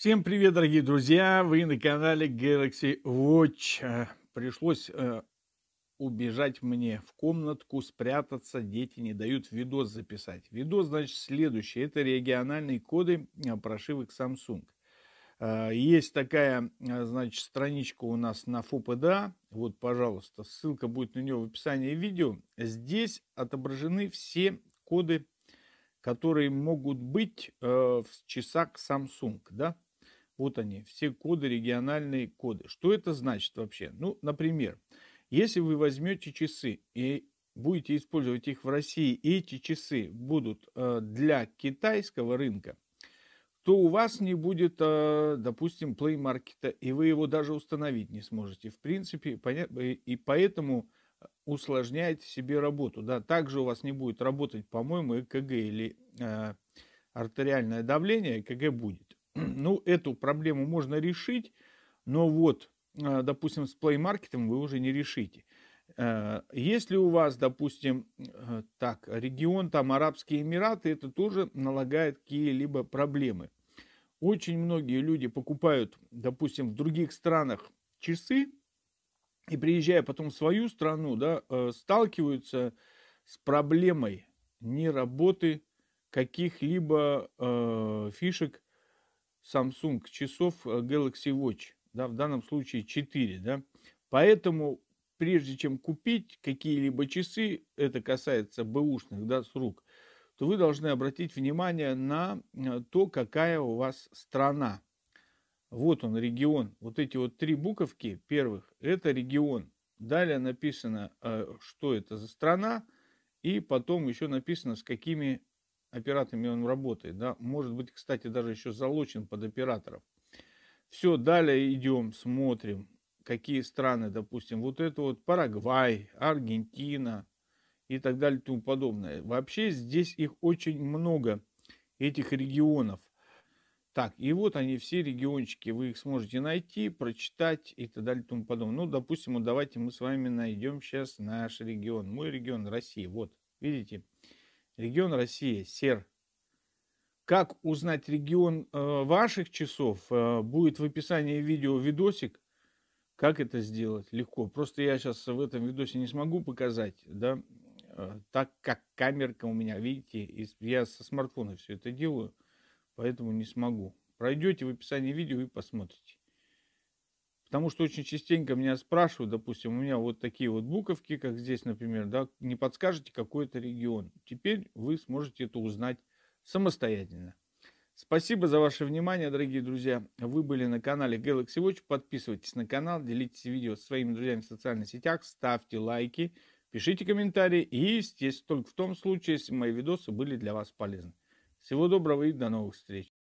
Всем привет, дорогие друзья! Вы на канале Galaxy Watch. Э, пришлось э, убежать мне в комнатку, спрятаться. Дети не дают видос записать. Видос, значит, следующий. Это региональные коды э, прошивок Samsung. Э, есть такая, э, значит, страничка у нас на ФОПДА. Вот, пожалуйста, ссылка будет на нее в описании видео. Здесь отображены все коды которые могут быть э, в часах Samsung, да, вот они, все коды, региональные коды. Что это значит вообще? Ну, например, если вы возьмете часы и будете использовать их в России, и эти часы будут э, для китайского рынка, то у вас не будет, э, допустим, Play Market, и вы его даже установить не сможете. В принципе, э, и поэтому усложняете себе работу. Да? Также у вас не будет работать, по-моему, ЭКГ или э, артериальное давление, ЭКГ будет. Ну, эту проблему можно решить, но вот, а, допустим, с Play Market вы уже не решите. Э, если у вас, допустим, э, так, регион, там, Арабские Эмираты, это тоже налагает какие-либо проблемы. Очень многие люди покупают, допустим, в других странах часы, и приезжая потом в свою страну, да, э, сталкиваются с проблемой не работы каких-либо э, фишек Samsung часов э, Galaxy Watch, да, в данном случае 4, да. Поэтому прежде чем купить какие-либо часы, это касается бэушных, да, с рук, то вы должны обратить внимание на э, то, какая у вас страна. Вот он, регион. Вот эти вот три буковки первых, это регион. Далее написано, э, что это за страна, и потом еще написано, с какими операторами он работает, да, может быть, кстати, даже еще залочен под операторов. Все, далее идем, смотрим, какие страны, допустим, вот это вот Парагвай, Аргентина и так далее и тому подобное. Вообще здесь их очень много, этих регионов. Так, и вот они все региончики, вы их сможете найти, прочитать и так далее и тому подобное. Ну, допустим, вот давайте мы с вами найдем сейчас наш регион, мой регион России, вот, видите. Регион Россия, СЕР. Как узнать регион э, ваших часов? Э, будет в описании видео видосик. Как это сделать? Легко. Просто я сейчас в этом видосе не смогу показать, да, э, так как камерка у меня, видите, я со смартфона все это делаю, поэтому не смогу. Пройдете в описании видео и посмотрите. Потому что очень частенько меня спрашивают, допустим, у меня вот такие вот буковки, как здесь, например, да, не подскажете какой это регион. Теперь вы сможете это узнать самостоятельно. Спасибо за ваше внимание, дорогие друзья. Вы были на канале Galaxy Watch. Подписывайтесь на канал, делитесь видео с своими друзьями в социальных сетях, ставьте лайки, пишите комментарии. И, естественно, только в том случае, если мои видосы были для вас полезны. Всего доброго и до новых встреч.